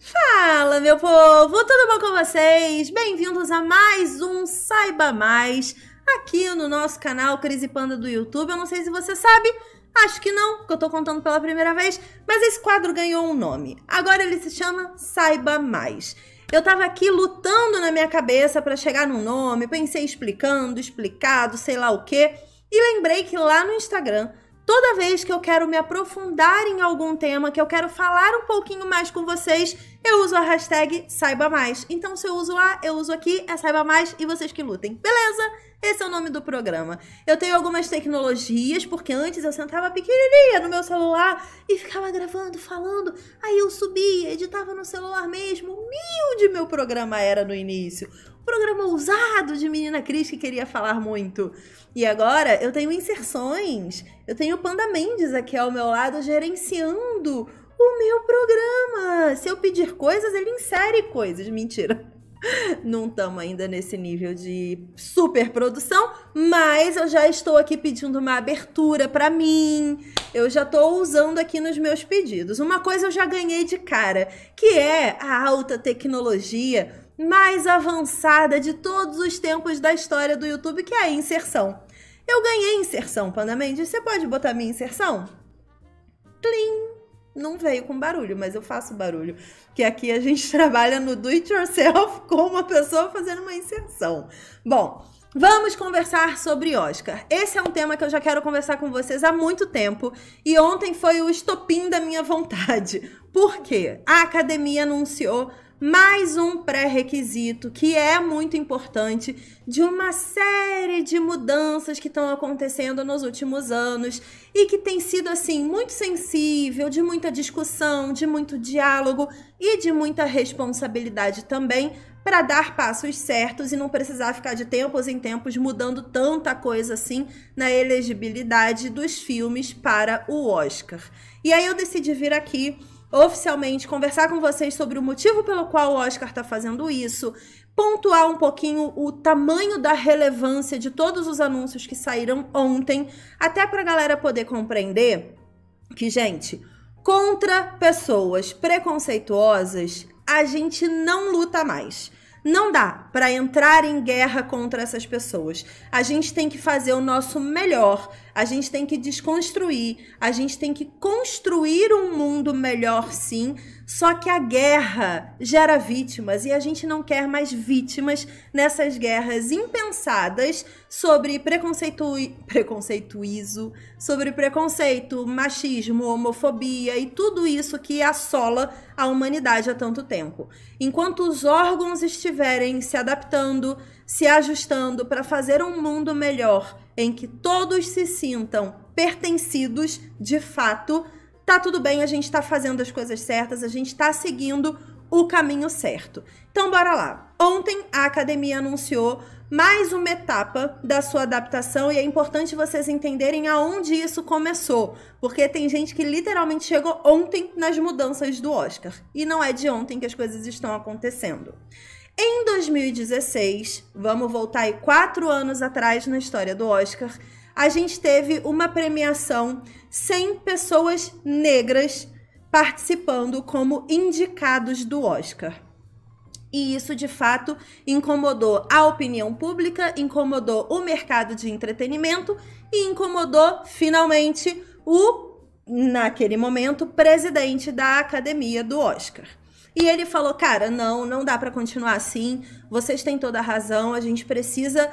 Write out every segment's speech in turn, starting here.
Fala, meu povo! Tudo bom com vocês? Bem-vindos a mais um Saiba Mais aqui no nosso canal Crise Panda do YouTube. Eu não sei se você sabe, acho que não, que eu tô contando pela primeira vez, mas esse quadro ganhou um nome. Agora ele se chama Saiba Mais. Eu tava aqui lutando na minha cabeça para chegar num nome, pensei explicando, explicado, sei lá o quê, e lembrei que lá no Instagram Toda vez que eu quero me aprofundar em algum tema, que eu quero falar um pouquinho mais com vocês, eu uso a hashtag saiba mais. Então, se eu uso lá, eu uso aqui, é saiba mais e vocês que lutem, beleza? Esse é o nome do programa. Eu tenho algumas tecnologias, porque antes eu sentava pequenininha no meu celular e ficava gravando, falando. Aí eu subia, editava no celular mesmo. Humilde meu programa era no início. Um programa ousado de menina Cris que queria falar muito. E agora eu tenho inserções. Eu tenho Panda Mendes aqui ao meu lado gerenciando o meu programa. Se eu pedir coisas, ele insere coisas. Mentira. não estamos ainda nesse nível de super produção, mas eu já estou aqui pedindo uma abertura para mim. Eu já estou usando aqui nos meus pedidos. Uma coisa eu já ganhei de cara, que é a alta tecnologia mais avançada de todos os tempos da história do YouTube, que é a inserção. Eu ganhei inserção, Panda Mendes. Você pode botar minha inserção? Tlim! não veio com barulho, mas eu faço barulho. Que aqui a gente trabalha no do it yourself com uma pessoa fazendo uma inserção. Bom, vamos conversar sobre Oscar. Esse é um tema que eu já quero conversar com vocês há muito tempo e ontem foi o estopim da minha vontade. Por quê? A academia anunciou mais um pré-requisito que é muito importante de uma série de mudanças que estão acontecendo nos últimos anos e que tem sido assim muito sensível, de muita discussão, de muito diálogo e de muita responsabilidade também para dar passos certos e não precisar ficar de tempos em tempos mudando tanta coisa assim na elegibilidade dos filmes para o Oscar. E aí eu decidi vir aqui oficialmente, conversar com vocês sobre o motivo pelo qual o Oscar está fazendo isso, pontuar um pouquinho o tamanho da relevância de todos os anúncios que saíram ontem, até para a galera poder compreender que, gente, contra pessoas preconceituosas, a gente não luta mais. Não dá para entrar em guerra contra essas pessoas. A gente tem que fazer o nosso melhor a gente tem que desconstruir, a gente tem que construir um mundo melhor, sim. Só que a guerra gera vítimas e a gente não quer mais vítimas nessas guerras impensadas sobre preconceito, preconceituízo, sobre preconceito, machismo, homofobia e tudo isso que assola a humanidade há tanto tempo. Enquanto os órgãos estiverem se adaptando, se ajustando para fazer um mundo melhor em que todos se sintam pertencidos de fato. Tá tudo bem, a gente tá fazendo as coisas certas, a gente tá seguindo o caminho certo. Então, bora lá. Ontem a academia anunciou mais uma etapa da sua adaptação e é importante vocês entenderem aonde isso começou, porque tem gente que literalmente chegou ontem nas mudanças do Oscar e não é de ontem que as coisas estão acontecendo. Em 2016, vamos voltar aí quatro anos atrás na história do Oscar, a gente teve uma premiação sem pessoas negras participando como indicados do Oscar. E isso de fato incomodou a opinião pública, incomodou o mercado de entretenimento e incomodou finalmente o, naquele momento, presidente da academia do Oscar. E ele falou: "Cara, não, não dá para continuar assim. Vocês têm toda a razão, a gente precisa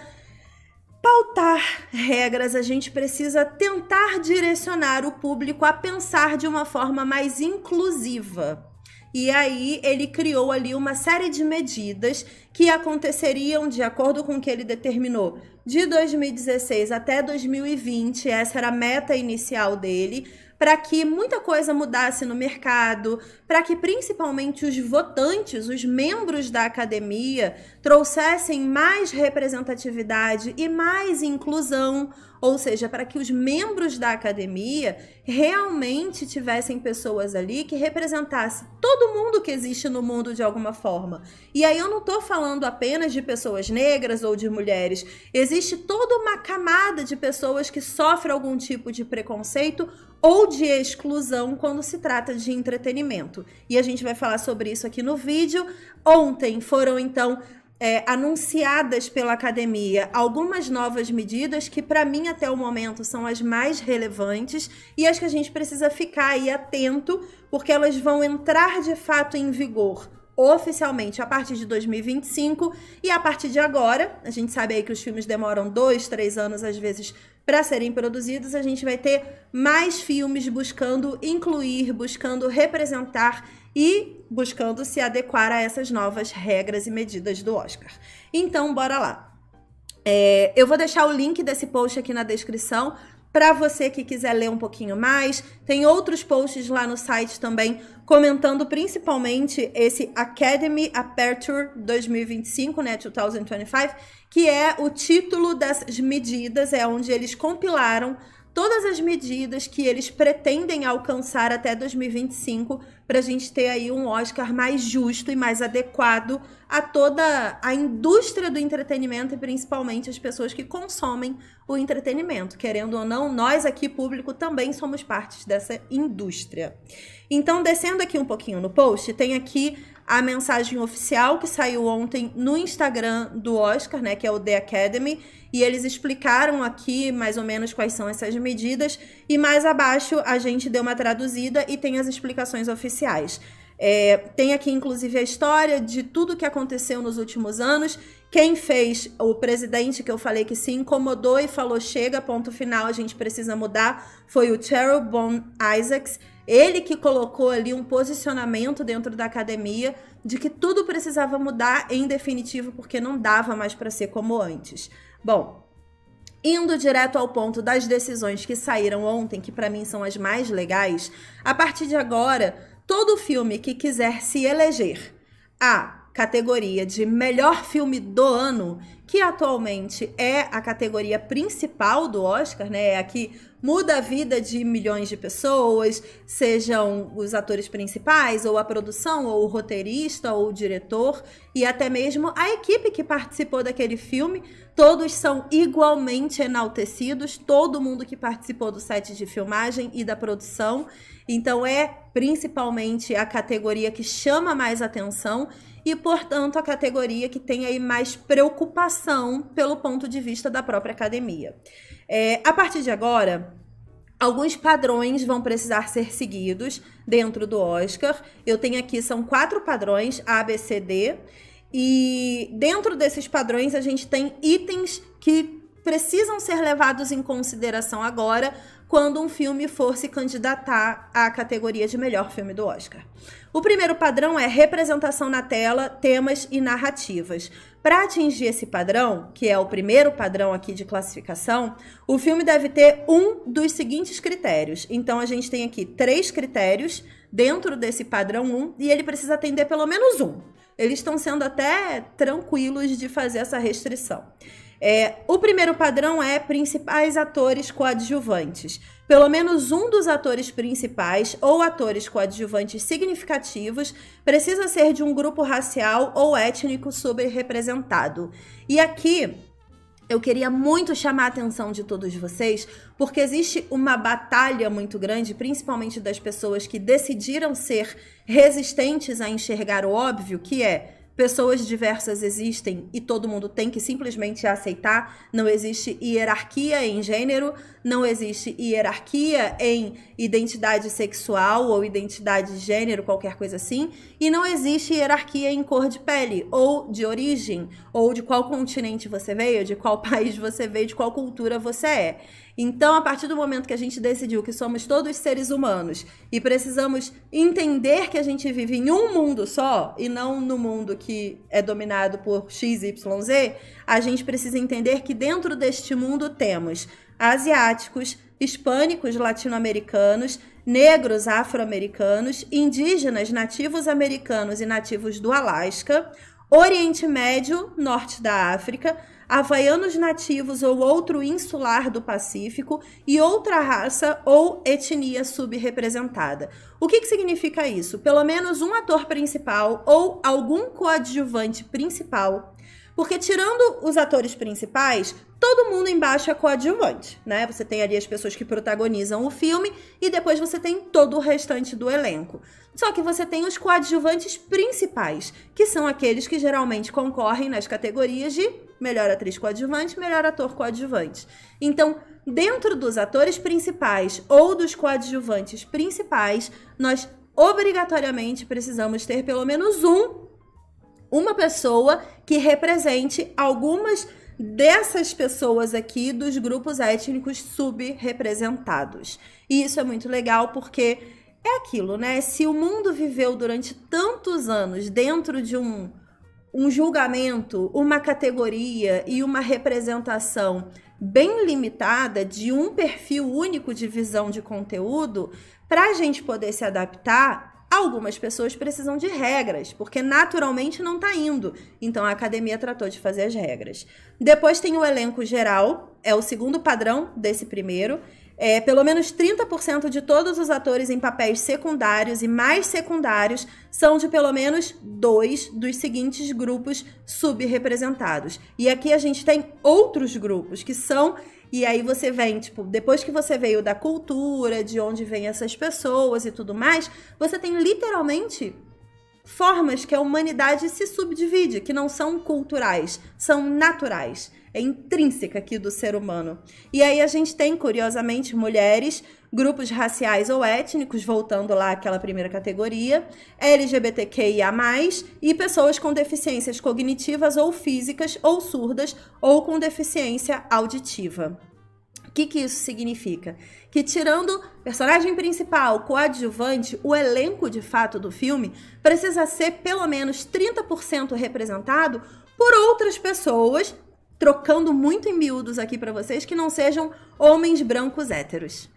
pautar regras, a gente precisa tentar direcionar o público a pensar de uma forma mais inclusiva. E aí ele criou ali uma série de medidas que aconteceriam de acordo com o que ele determinou. De 2016 até 2020, essa era a meta inicial dele para que muita coisa mudasse no mercado, para que principalmente os votantes, os membros da academia, trouxessem mais representatividade e mais inclusão, ou seja, para que os membros da academia realmente tivessem pessoas ali que representassem todo mundo que existe no mundo de alguma forma. E aí eu não estou falando apenas de pessoas negras ou de mulheres, existe toda uma camada de pessoas que sofrem algum tipo de preconceito ou de exclusão quando se trata de entretenimento. E a gente vai falar sobre isso aqui no vídeo. Ontem foram então é, anunciadas pela academia algumas novas medidas que, para mim, até o momento, são as mais relevantes e as que a gente precisa ficar aí atento, porque elas vão entrar de fato em vigor oficialmente a partir de 2025 e a partir de agora, a gente sabe aí que os filmes demoram dois, três anos às vezes para serem produzidos, a gente vai ter mais filmes buscando incluir, buscando representar e buscando se adequar a essas novas regras e medidas do Oscar. Então, bora lá. É, eu vou deixar o link desse post aqui na descrição para você que quiser ler um pouquinho mais, tem outros posts lá no site também comentando principalmente esse Academy Aperture 2025, né, 2025, que é o título das medidas, é onde eles compilaram todas as medidas que eles pretendem alcançar até 2025 para a gente ter aí um Oscar mais justo e mais adequado a toda a indústria do entretenimento e principalmente as pessoas que consomem o entretenimento. Querendo ou não, nós aqui, público, também somos partes dessa indústria. Então, descendo aqui um pouquinho no post, tem aqui a mensagem oficial que saiu ontem no Instagram do Oscar, né, que é o The Academy, e eles explicaram aqui mais ou menos quais são essas medidas, e mais abaixo a gente deu uma traduzida e tem as explicações oficiais. É, tem aqui, inclusive, a história de tudo que aconteceu nos últimos anos. Quem fez o presidente que eu falei que se incomodou e falou: chega, ponto final, a gente precisa mudar, foi o Cheryl Bon Isaacs. Ele que colocou ali um posicionamento dentro da academia de que tudo precisava mudar em definitivo porque não dava mais para ser como antes. Bom, Indo direto ao ponto das decisões que saíram ontem, que para mim são as mais legais, a partir de agora, todo filme que quiser se eleger a categoria de melhor filme do ano, que atualmente é a categoria principal do Oscar, né? É a que muda a vida de milhões de pessoas, sejam os atores principais, ou a produção, ou o roteirista, ou o diretor, e até mesmo a equipe que participou daquele filme. Todos são igualmente enaltecidos, todo mundo que participou do set de filmagem e da produção. Então é principalmente a categoria que chama mais atenção e, portanto, a categoria que tem aí mais preocupação pelo ponto de vista da própria academia. É, a partir de agora, Alguns padrões vão precisar ser seguidos dentro do Oscar. Eu tenho aqui, são quatro padrões, A, B, C, D. E dentro desses padrões, a gente tem itens que precisam ser levados em consideração agora quando um filme for se candidatar à categoria de melhor filme do Oscar. O primeiro padrão é representação na tela, temas e narrativas. Para atingir esse padrão, que é o primeiro padrão aqui de classificação, o filme deve ter um dos seguintes critérios. Então a gente tem aqui três critérios dentro desse padrão 1 um, e ele precisa atender pelo menos um. Eles estão sendo até tranquilos de fazer essa restrição. É, o primeiro padrão é principais atores coadjuvantes. Pelo menos um dos atores principais ou atores coadjuvantes significativos precisa ser de um grupo racial ou étnico subrepresentado. E aqui eu queria muito chamar a atenção de todos vocês, porque existe uma batalha muito grande, principalmente das pessoas que decidiram ser resistentes a enxergar o óbvio, que é Pessoas diversas existem e todo mundo tem que simplesmente aceitar. Não existe hierarquia em gênero, não existe hierarquia em identidade sexual ou identidade de gênero, qualquer coisa assim, e não existe hierarquia em cor de pele ou de origem, ou de qual continente você veio, de qual país você veio, de qual cultura você é. Então, a partir do momento que a gente decidiu que somos todos seres humanos e precisamos entender que a gente vive em um mundo só e não no mundo que é dominado por XYZ, a gente precisa entender que dentro deste mundo temos asiáticos, hispânicos latino-americanos, negros afro-americanos, indígenas nativos americanos e nativos do Alasca, Oriente Médio, norte da África, havaianos nativos ou outro insular do Pacífico e outra raça ou etnia subrepresentada. O que, que significa isso? Pelo menos um ator principal ou algum coadjuvante principal porque tirando os atores principais, todo mundo embaixo é coadjuvante, né? Você tem ali as pessoas que protagonizam o filme e depois você tem todo o restante do elenco. Só que você tem os coadjuvantes principais, que são aqueles que geralmente concorrem nas categorias de melhor atriz coadjuvante, melhor ator coadjuvante. Então, dentro dos atores principais ou dos coadjuvantes principais, nós obrigatoriamente precisamos ter pelo menos um uma pessoa que represente algumas dessas pessoas aqui dos grupos étnicos subrepresentados. E isso é muito legal porque é aquilo, né? Se o mundo viveu durante tantos anos dentro de um, um julgamento, uma categoria e uma representação bem limitada de um perfil único de visão de conteúdo, para a gente poder se adaptar, Algumas pessoas precisam de regras, porque naturalmente não está indo. Então a academia tratou de fazer as regras. Depois tem o elenco geral, é o segundo padrão desse primeiro. É, pelo menos 30% de todos os atores em papéis secundários e mais secundários são de pelo menos dois dos seguintes grupos subrepresentados. E aqui a gente tem outros grupos que são. E aí você vem, tipo, depois que você veio da cultura, de onde vêm essas pessoas e tudo mais, você tem literalmente formas que a humanidade se subdivide, que não são culturais, são naturais é intrínseca aqui do ser humano. E aí a gente tem, curiosamente, mulheres, grupos raciais ou étnicos, voltando lá àquela primeira categoria, LGBTQIA, e pessoas com deficiências cognitivas ou físicas, ou surdas, ou com deficiência auditiva. O que, que isso significa? Que tirando personagem principal, coadjuvante, o elenco de fato do filme precisa ser pelo menos 30% representado por outras pessoas trocando muito em miúdos aqui para vocês que não sejam homens brancos héteros.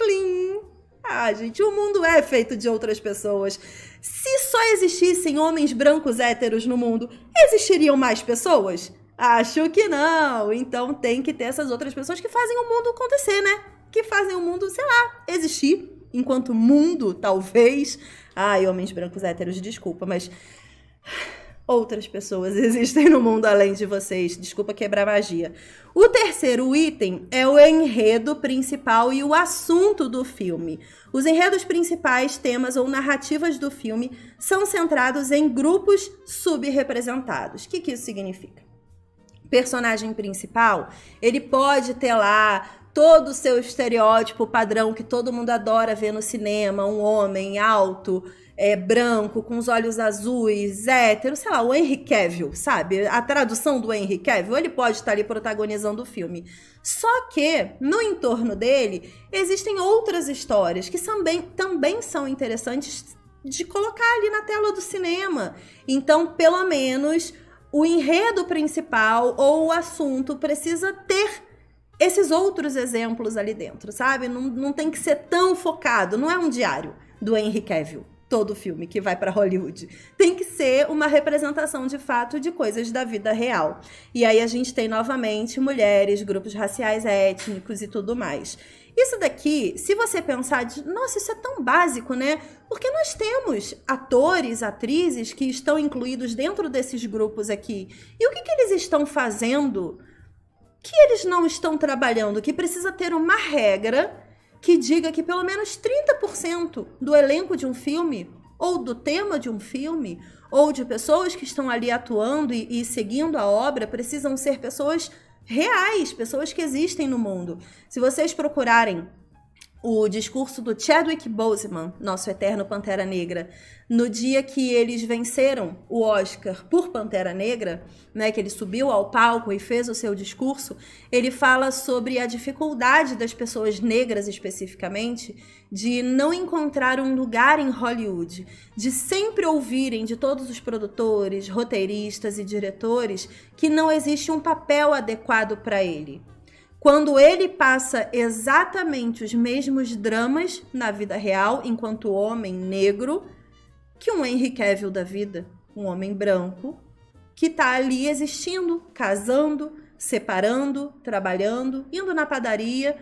Flim! Ah, gente, o mundo é feito de outras pessoas. Se só existissem homens brancos héteros no mundo, existiriam mais pessoas? Acho que não. Então tem que ter essas outras pessoas que fazem o mundo acontecer, né? Que fazem o mundo, sei lá, existir enquanto mundo, talvez. Ai, homens brancos héteros, desculpa, mas Outras pessoas existem no mundo além de vocês. Desculpa quebrar magia. O terceiro item é o enredo principal e o assunto do filme. Os enredos principais, temas ou narrativas do filme são centrados em grupos subrepresentados. O que, que isso significa? Personagem principal, ele pode ter lá todo o seu estereótipo padrão que todo mundo adora ver no cinema, um homem alto, é, branco, com os olhos azuis, hétero, sei lá, o Henry Cavill, sabe? A tradução do Henry Cavill, ele pode estar ali protagonizando o filme. Só que, no entorno dele, existem outras histórias que também, também são interessantes de colocar ali na tela do cinema. Então, pelo menos, o enredo principal ou o assunto precisa ter esses outros exemplos ali dentro, sabe? Não, não tem que ser tão focado, não é um diário do Henry Cavill todo filme que vai para Hollywood. Tem que ser uma representação de fato de coisas da vida real. E aí a gente tem novamente mulheres, grupos raciais, étnicos e tudo mais. Isso daqui, se você pensar, nossa, isso é tão básico, né? Porque nós temos atores, atrizes que estão incluídos dentro desses grupos aqui. E o que, que eles estão fazendo que eles não estão trabalhando? Que precisa ter uma regra que diga que pelo menos 30% do elenco de um filme, ou do tema de um filme, ou de pessoas que estão ali atuando e, e seguindo a obra, precisam ser pessoas reais, pessoas que existem no mundo. Se vocês procurarem o discurso do Chadwick Boseman, nosso eterno Pantera Negra, no dia que eles venceram o Oscar por Pantera Negra, né, que ele subiu ao palco e fez o seu discurso, ele fala sobre a dificuldade das pessoas negras especificamente de não encontrar um lugar em Hollywood, de sempre ouvirem de todos os produtores, roteiristas e diretores que não existe um papel adequado para ele quando ele passa exatamente os mesmos dramas na vida real, enquanto homem negro, que um Henry Cavill da vida, um homem branco, que está ali existindo, casando, separando, trabalhando, indo na padaria.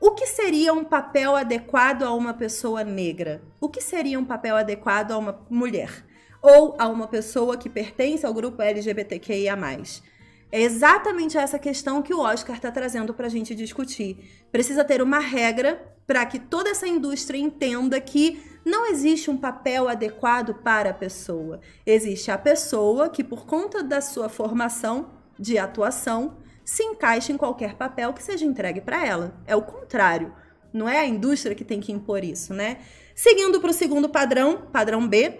O que seria um papel adequado a uma pessoa negra? O que seria um papel adequado a uma mulher? Ou a uma pessoa que pertence ao grupo LGBTQIA? É exatamente essa questão que o Oscar está trazendo para a gente discutir. Precisa ter uma regra para que toda essa indústria entenda que não existe um papel adequado para a pessoa. Existe a pessoa que, por conta da sua formação de atuação, se encaixa em qualquer papel que seja entregue para ela. É o contrário. Não é a indústria que tem que impor isso, né? Seguindo para o segundo padrão, padrão B,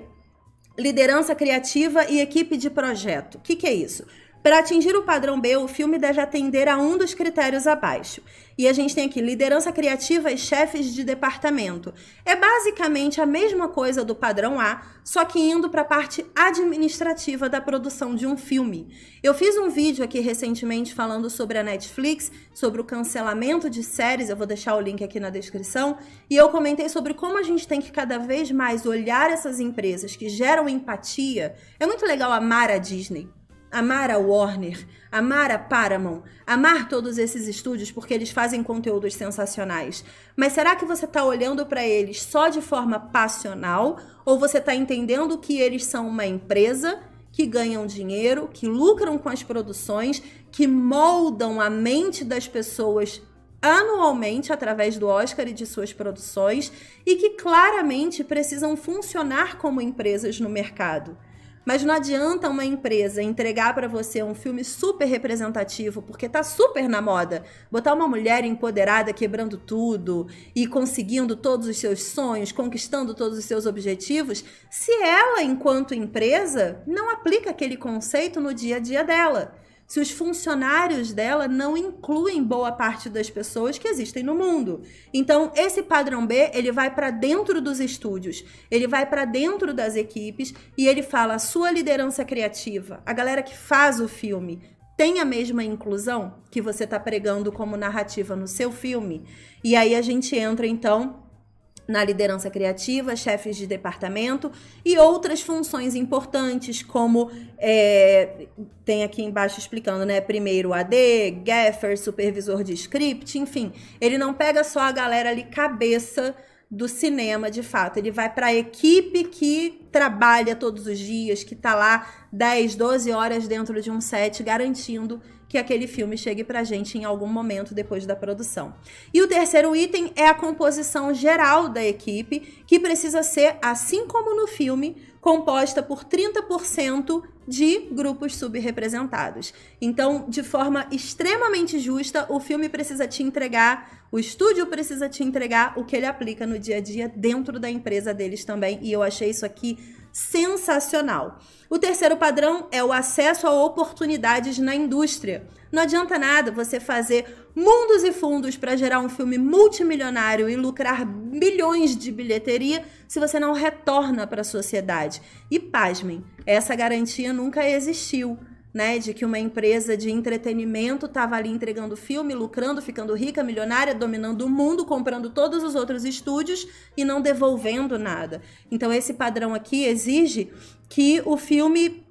liderança criativa e equipe de projeto. O que, que é isso? Para atingir o padrão B, o filme deve atender a um dos critérios abaixo. E a gente tem aqui liderança criativa e chefes de departamento. É basicamente a mesma coisa do padrão A, só que indo para a parte administrativa da produção de um filme. Eu fiz um vídeo aqui recentemente falando sobre a Netflix, sobre o cancelamento de séries, eu vou deixar o link aqui na descrição, e eu comentei sobre como a gente tem que cada vez mais olhar essas empresas que geram empatia. É muito legal amar a Disney, amar a Warner, amar a Paramount, amar todos esses estúdios porque eles fazem conteúdos sensacionais. Mas será que você está olhando para eles só de forma passional ou você está entendendo que eles são uma empresa? que ganham dinheiro, que lucram com as produções, que moldam a mente das pessoas anualmente através do Oscar e de suas produções e que claramente precisam funcionar como empresas no mercado. Mas não adianta uma empresa entregar para você um filme super representativo, porque tá super na moda. Botar uma mulher empoderada quebrando tudo e conseguindo todos os seus sonhos, conquistando todos os seus objetivos, se ela, enquanto empresa, não aplica aquele conceito no dia a dia dela se os funcionários dela não incluem boa parte das pessoas que existem no mundo. Então, esse padrão B, ele vai para dentro dos estúdios, ele vai para dentro das equipes e ele fala: sua liderança criativa, a galera que faz o filme, tem a mesma inclusão que você está pregando como narrativa no seu filme? E aí a gente entra então na liderança criativa, chefes de departamento e outras funções importantes, como é, tem aqui embaixo explicando, né? Primeiro AD, Gaffer, supervisor de script, enfim. Ele não pega só a galera ali cabeça do cinema, de fato. Ele vai para a equipe que trabalha todos os dias, que está lá 10, 12 horas dentro de um set, garantindo que aquele filme chegue a gente em algum momento depois da produção. E o terceiro item é a composição geral da equipe, que precisa ser, assim como no filme, composta por 30% de grupos subrepresentados. Então, de forma extremamente justa, o filme precisa te entregar, o estúdio precisa te entregar o que ele aplica no dia a dia dentro da empresa deles também. E eu achei isso aqui sensacional. O terceiro padrão é o acesso a oportunidades na indústria. Não adianta nada você fazer mundos e fundos para gerar um filme multimilionário e lucrar bilhões de bilheteria se você não retorna para a sociedade. E pasmem, essa garantia nunca existiu né, de que uma empresa de entretenimento estava ali entregando filme, lucrando, ficando rica, milionária, dominando o mundo, comprando todos os outros estúdios e não devolvendo nada. Então esse padrão aqui exige que o filme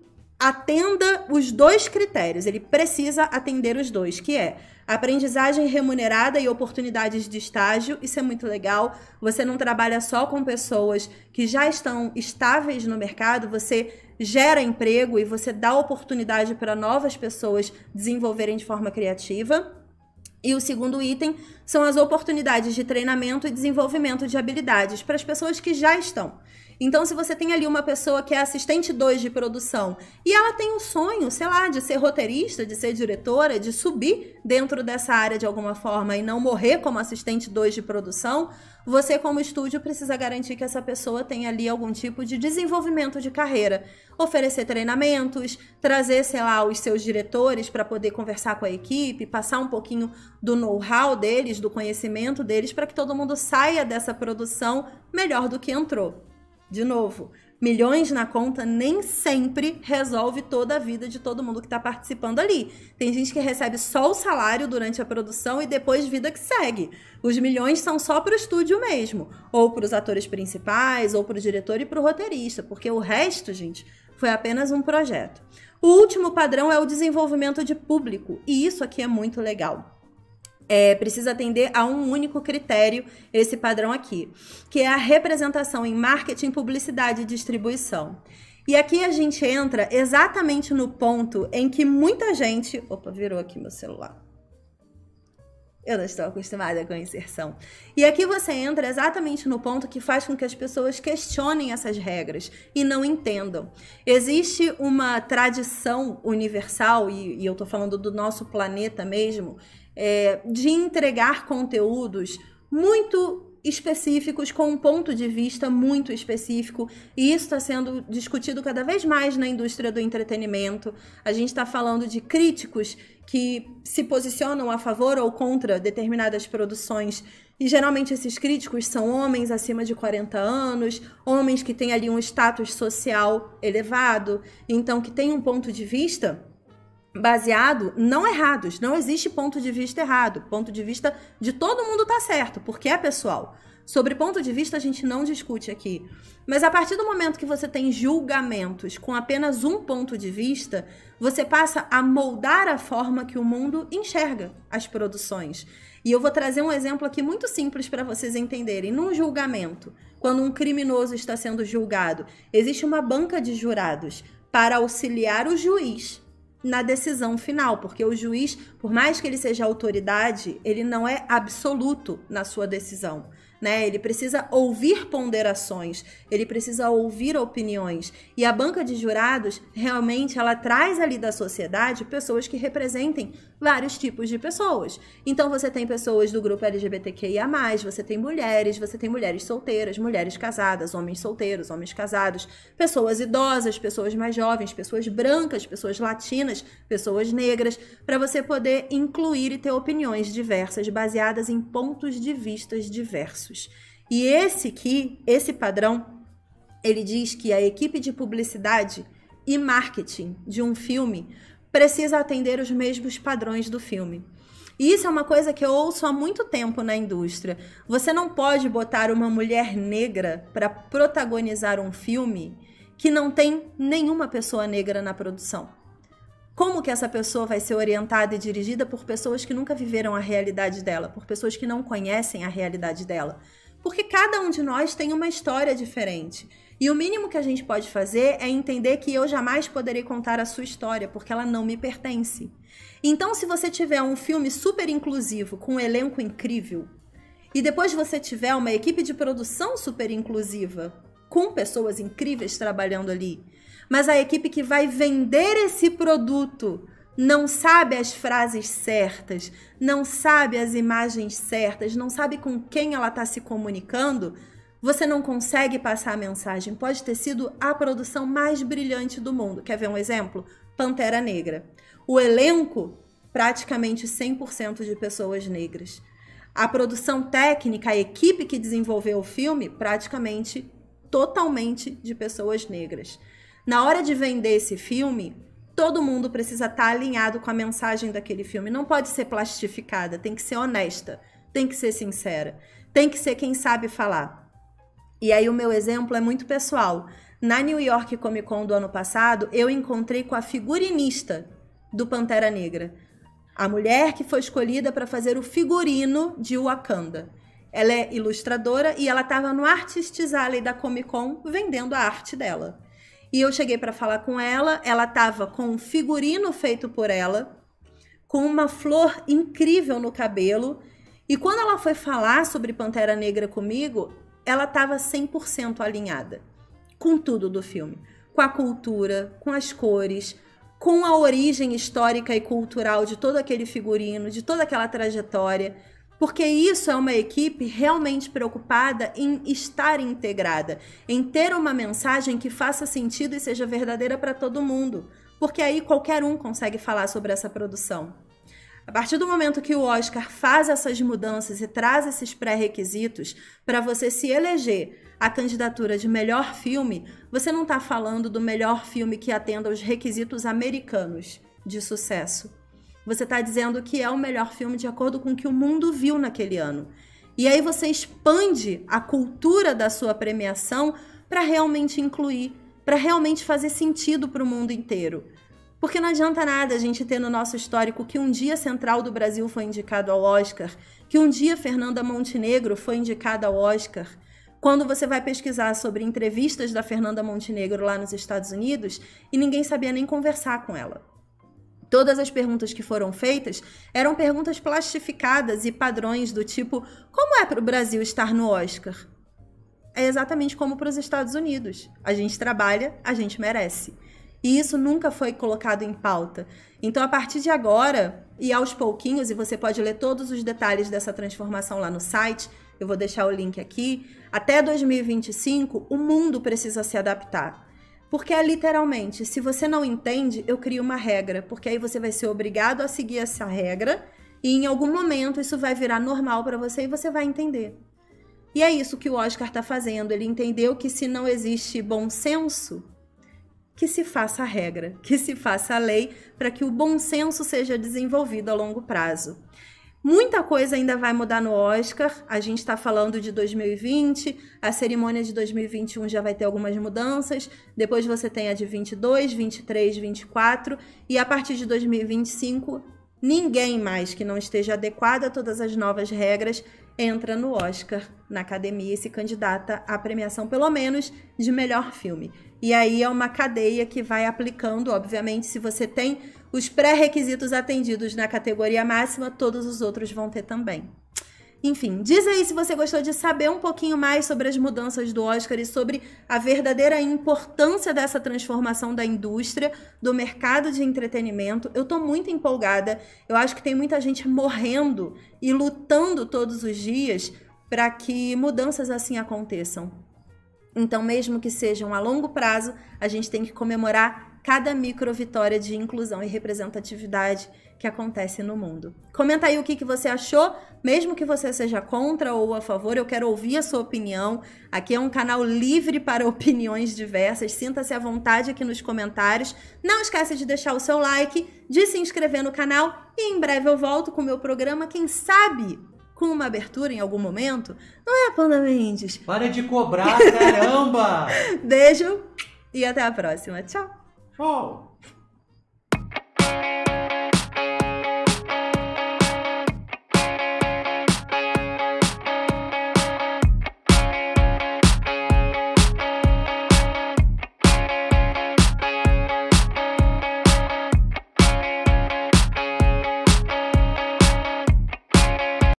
atenda os dois critérios. Ele precisa atender os dois, que é aprendizagem remunerada e oportunidades de estágio. Isso é muito legal. Você não trabalha só com pessoas que já estão estáveis no mercado, você gera emprego e você dá oportunidade para novas pessoas desenvolverem de forma criativa. E o segundo item são as oportunidades de treinamento e desenvolvimento de habilidades para as pessoas que já estão. Então, se você tem ali uma pessoa que é assistente 2 de produção e ela tem o um sonho, sei lá, de ser roteirista, de ser diretora, de subir dentro dessa área de alguma forma e não morrer como assistente 2 de produção, você, como estúdio, precisa garantir que essa pessoa tenha ali algum tipo de desenvolvimento de carreira. Oferecer treinamentos, trazer, sei lá, os seus diretores para poder conversar com a equipe, passar um pouquinho do know-how deles, do conhecimento deles, para que todo mundo saia dessa produção melhor do que entrou. De novo, milhões na conta nem sempre resolve toda a vida de todo mundo que está participando ali. Tem gente que recebe só o salário durante a produção e depois vida que segue. Os milhões são só para o estúdio mesmo, ou para os atores principais, ou para o diretor e para o roteirista, porque o resto, gente, foi apenas um projeto. O último padrão é o desenvolvimento de público, e isso aqui é muito legal é, precisa atender a um único critério, esse padrão aqui, que é a representação em marketing, publicidade e distribuição. E aqui a gente entra exatamente no ponto em que muita gente. Opa, virou aqui meu celular. Eu não estou acostumada com a inserção. E aqui você entra exatamente no ponto que faz com que as pessoas questionem essas regras e não entendam. Existe uma tradição universal, e, e eu estou falando do nosso planeta mesmo, é, de entregar conteúdos muito específicos, com um ponto de vista muito específico, e isso está sendo discutido cada vez mais na indústria do entretenimento. A gente está falando de críticos que se posicionam a favor ou contra determinadas produções. E geralmente esses críticos são homens acima de 40 anos, homens que têm ali um status social elevado, então que têm um ponto de vista baseado não errados. Não existe ponto de vista errado. Ponto de vista de todo mundo tá certo, porque é pessoal. Sobre ponto de vista a gente não discute aqui. Mas a partir do momento que você tem julgamentos com apenas um ponto de vista, você passa a moldar a forma que o mundo enxerga as produções. E eu vou trazer um exemplo aqui muito simples para vocês entenderem. Num julgamento, quando um criminoso está sendo julgado, existe uma banca de jurados para auxiliar o juiz na decisão final, porque o juiz, por mais que ele seja autoridade, ele não é absoluto na sua decisão né? Ele precisa ouvir ponderações, ele precisa ouvir opiniões. E a banca de jurados realmente ela traz ali da sociedade pessoas que representem vários tipos de pessoas. Então você tem pessoas do grupo LGBTQIA+, você tem mulheres, você tem mulheres solteiras, mulheres casadas, homens solteiros, homens casados, pessoas idosas, pessoas mais jovens, pessoas brancas, pessoas latinas, pessoas negras, para você poder incluir e ter opiniões diversas baseadas em pontos de vista diversos produtos. E esse aqui, esse padrão, ele diz que a equipe de publicidade e marketing de um filme precisa atender os mesmos padrões do filme. E isso é uma coisa que eu ouço há muito tempo na indústria. Você não pode botar uma mulher negra para protagonizar um filme que não tem nenhuma pessoa negra na produção. Como que essa pessoa vai ser orientada e dirigida por pessoas que nunca viveram a realidade dela, por pessoas que não conhecem a realidade dela? Porque cada um de nós tem uma história diferente. E o mínimo que a gente pode fazer é entender que eu jamais poderei contar a sua história, porque ela não me pertence. Então, se você tiver um filme super inclusivo, com um elenco incrível, e depois você tiver uma equipe de produção super inclusiva, com pessoas incríveis trabalhando ali, mas a equipe que vai vender esse produto não sabe as frases certas, não sabe as imagens certas, não sabe com quem ela está se comunicando, você não consegue passar a mensagem. Pode ter sido a produção mais brilhante do mundo. Quer ver um exemplo? Pantera Negra. O elenco, praticamente 100% de pessoas negras. A produção técnica, a equipe que desenvolveu o filme, praticamente totalmente de pessoas negras. Na hora de vender esse filme, todo mundo precisa estar tá alinhado com a mensagem daquele filme. Não pode ser plastificada, tem que ser honesta, tem que ser sincera, tem que ser quem sabe falar. E aí o meu exemplo é muito pessoal. Na New York Comic Con do ano passado, eu encontrei com a figurinista do Pantera Negra. A mulher que foi escolhida para fazer o figurino de Wakanda. Ela é ilustradora e ela estava no alley da Comic Con vendendo a arte dela. E eu cheguei para falar com ela, ela estava com um figurino feito por ela, com uma flor incrível no cabelo. E quando ela foi falar sobre Pantera Negra comigo, ela estava 100% alinhada com tudo do filme, com a cultura, com as cores, com a origem histórica e cultural de todo aquele figurino, de toda aquela trajetória. Porque isso é uma equipe realmente preocupada em estar integrada, em ter uma mensagem que faça sentido e seja verdadeira para todo mundo. Porque aí qualquer um consegue falar sobre essa produção. A partir do momento que o Oscar faz essas mudanças e traz esses pré-requisitos para você se eleger a candidatura de melhor filme, você não está falando do melhor filme que atenda aos requisitos americanos de sucesso. Você está dizendo que é o melhor filme de acordo com o que o mundo viu naquele ano. E aí você expande a cultura da sua premiação para realmente incluir, para realmente fazer sentido para o mundo inteiro. Porque não adianta nada a gente ter no nosso histórico que um dia Central do Brasil foi indicado ao Oscar, que um dia Fernanda Montenegro foi indicada ao Oscar. Quando você vai pesquisar sobre entrevistas da Fernanda Montenegro lá nos Estados Unidos e ninguém sabia nem conversar com ela. Todas as perguntas que foram feitas eram perguntas plastificadas e padrões do tipo: como é para o Brasil estar no Oscar? É exatamente como para os Estados Unidos. A gente trabalha, a gente merece. E isso nunca foi colocado em pauta. Então, a partir de agora e aos pouquinhos, e você pode ler todos os detalhes dessa transformação lá no site, eu vou deixar o link aqui. Até 2025, o mundo precisa se adaptar. Porque é literalmente, se você não entende, eu crio uma regra, porque aí você vai ser obrigado a seguir essa regra e em algum momento isso vai virar normal para você e você vai entender. E é isso que o Oscar está fazendo. Ele entendeu que se não existe bom senso, que se faça a regra, que se faça a lei para que o bom senso seja desenvolvido a longo prazo. Muita coisa ainda vai mudar no Oscar. A gente está falando de 2020, a cerimônia de 2021 já vai ter algumas mudanças. Depois você tem a de 22, 23, 24 e a partir de 2025, ninguém mais que não esteja adequado a todas as novas regras entra no Oscar, na academia, e se candidata à premiação, pelo menos, de melhor filme. E aí é uma cadeia que vai aplicando, obviamente, se você tem os pré-requisitos atendidos na categoria máxima, todos os outros vão ter também. Enfim, diz aí se você gostou de saber um pouquinho mais sobre as mudanças do Oscar e sobre a verdadeira importância dessa transformação da indústria, do mercado de entretenimento. Eu tô muito empolgada. Eu acho que tem muita gente morrendo e lutando todos os dias para que mudanças assim aconteçam. Então, mesmo que sejam a longo prazo, a gente tem que comemorar cada micro vitória de inclusão e representatividade que acontece no mundo. Comenta aí o que, que você achou, mesmo que você seja contra ou a favor, eu quero ouvir a sua opinião. Aqui é um canal livre para opiniões diversas, sinta-se à vontade aqui nos comentários. Não esqueça de deixar o seu like, de se inscrever no canal e em breve eu volto com o meu programa, quem sabe com uma abertura em algum momento. Não é, Panda Mendes? Para de cobrar, caramba! Beijo e até a próxima. Tchau! k